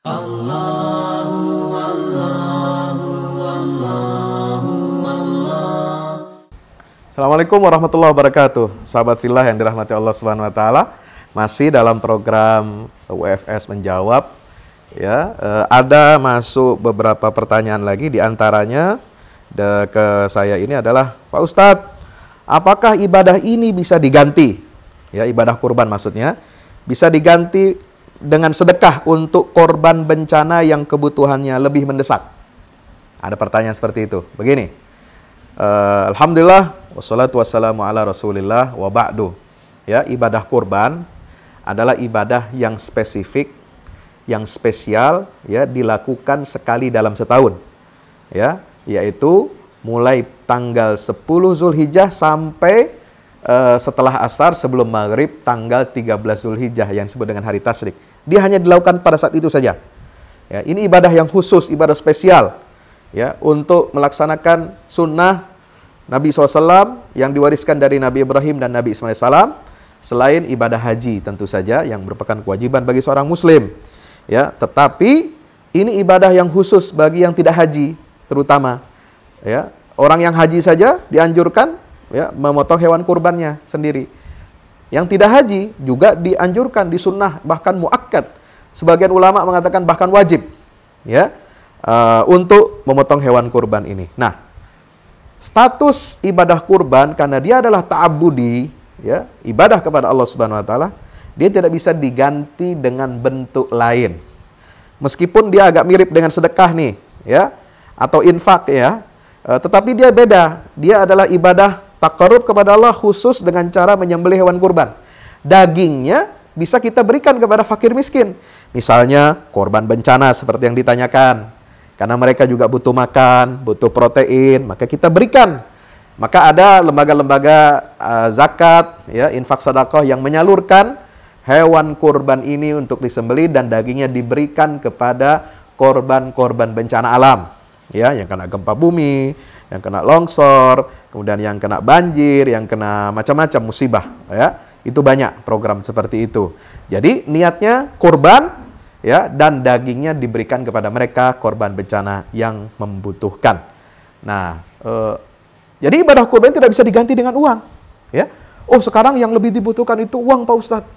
Allahu Allahu Allahu Assalamualaikum warahmatullahi wabarakatuh. Sahabat filah yang dirahmati Allah Subhanahu wa taala, masih dalam program UFS menjawab ya, eh, ada masuk beberapa pertanyaan lagi di antaranya ke saya ini adalah Pak Ustadz, apakah ibadah ini bisa diganti? Ya, ibadah kurban maksudnya bisa diganti dengan sedekah untuk korban bencana yang kebutuhannya lebih mendesak? Ada pertanyaan seperti itu. Begini. Uh, Alhamdulillah wassalatu wassalamu ala Rasulillah wa ba'du. Ya, ibadah kurban adalah ibadah yang spesifik, yang spesial ya dilakukan sekali dalam setahun. Ya, yaitu mulai tanggal 10 Zulhijjah sampai uh, setelah asar sebelum maghrib tanggal 13 Zulhijjah yang disebut dengan hari tasrik. Dia hanya dilakukan pada saat itu saja. Ya, ini ibadah yang khusus, ibadah spesial ya untuk melaksanakan sunnah Nabi SAW yang diwariskan dari Nabi Ibrahim dan Nabi Ismail SAW selain ibadah haji tentu saja yang merupakan kewajiban bagi seorang muslim ya tetapi ini ibadah yang khusus bagi yang tidak haji terutama ya orang yang haji saja dianjurkan ya memotong hewan kurbannya sendiri yang tidak haji juga dianjurkan, di sunnah bahkan muakkad. Sebagian ulama mengatakan bahkan wajib. Ya, uh, untuk memotong hewan kurban ini. Nah, status ibadah kurban karena dia adalah ta'abudi, ya, ibadah kepada Allah Subhanahu wa taala, dia tidak bisa diganti dengan bentuk lain. Meskipun dia agak mirip dengan sedekah nih, ya, atau infak ya, uh, tetapi dia beda. Dia adalah ibadah Takarub kepada Allah khusus dengan cara menyembelih hewan kurban. Dagingnya bisa kita berikan kepada fakir miskin. Misalnya korban bencana seperti yang ditanyakan. Karena mereka juga butuh makan, butuh protein, maka kita berikan. Maka ada lembaga-lembaga uh, zakat, ya, infak sadakoh yang menyalurkan hewan kurban ini untuk disembeli dan dagingnya diberikan kepada korban-korban bencana alam. Ya, yang kena gempa bumi, yang kena longsor, kemudian yang kena banjir, yang kena macam-macam musibah, ya. Itu banyak program seperti itu. Jadi niatnya korban ya dan dagingnya diberikan kepada mereka korban bencana yang membutuhkan. Nah, eh, jadi ibadah kurban tidak bisa diganti dengan uang, ya. Oh, sekarang yang lebih dibutuhkan itu uang, Pak Ustadz.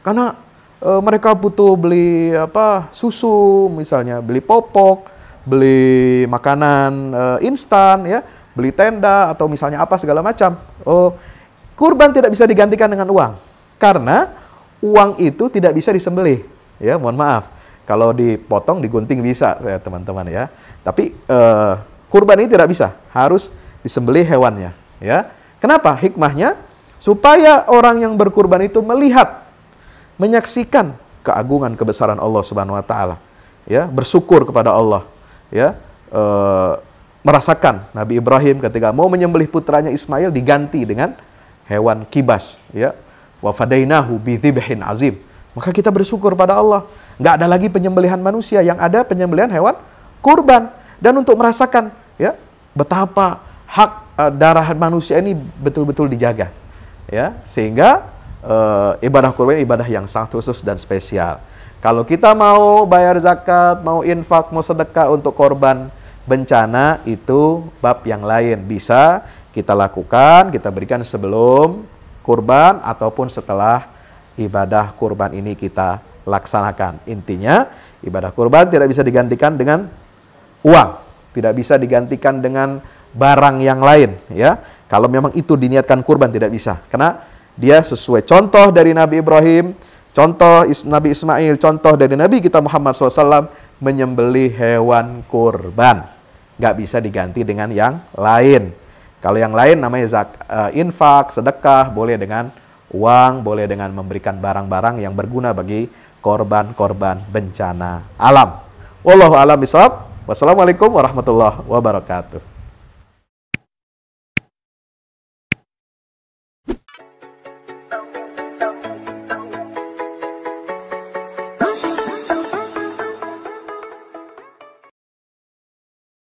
Karena e, mereka butuh beli apa susu misalnya, beli popok, beli makanan uh, instan ya, beli tenda atau misalnya apa segala macam. Oh, kurban tidak bisa digantikan dengan uang karena uang itu tidak bisa disembelih. Ya, mohon maaf. Kalau dipotong, digunting bisa, saya teman-teman ya. Tapi uh, kurban ini tidak bisa, harus disembelih hewannya. Ya, kenapa? Hikmahnya supaya orang yang berkurban itu melihat, menyaksikan keagungan kebesaran Allah Subhanahu Wa Taala, ya bersyukur kepada Allah, ya e, merasakan Nabi Ibrahim ketika mau menyembelih putranya Ismail diganti dengan hewan kibas ya wafadainahu bidzibhin azim maka kita bersyukur pada Allah nggak ada lagi penyembelihan manusia yang ada penyembelihan hewan kurban dan untuk merasakan ya betapa hak e, darah manusia ini betul-betul dijaga ya sehingga e, ibadah kurban ibadah yang sangat khusus dan spesial kalau kita mau bayar zakat, mau infak, mau sedekah untuk korban bencana itu bab yang lain. Bisa kita lakukan, kita berikan sebelum kurban ataupun setelah ibadah kurban ini kita laksanakan. Intinya, ibadah kurban tidak bisa digantikan dengan uang, tidak bisa digantikan dengan barang yang lain, ya. Kalau memang itu diniatkan kurban tidak bisa, karena dia sesuai contoh dari Nabi Ibrahim, Contoh Nabi Ismail, contoh dari Nabi kita Muhammad SAW menyembeli hewan kurban. Nggak bisa diganti dengan yang lain. Kalau yang lain namanya zak, eh, infak, sedekah, boleh dengan uang, boleh dengan memberikan barang-barang yang berguna bagi korban-korban bencana alam. Wallahu alam bisawab. Wassalamualaikum warahmatullahi wabarakatuh.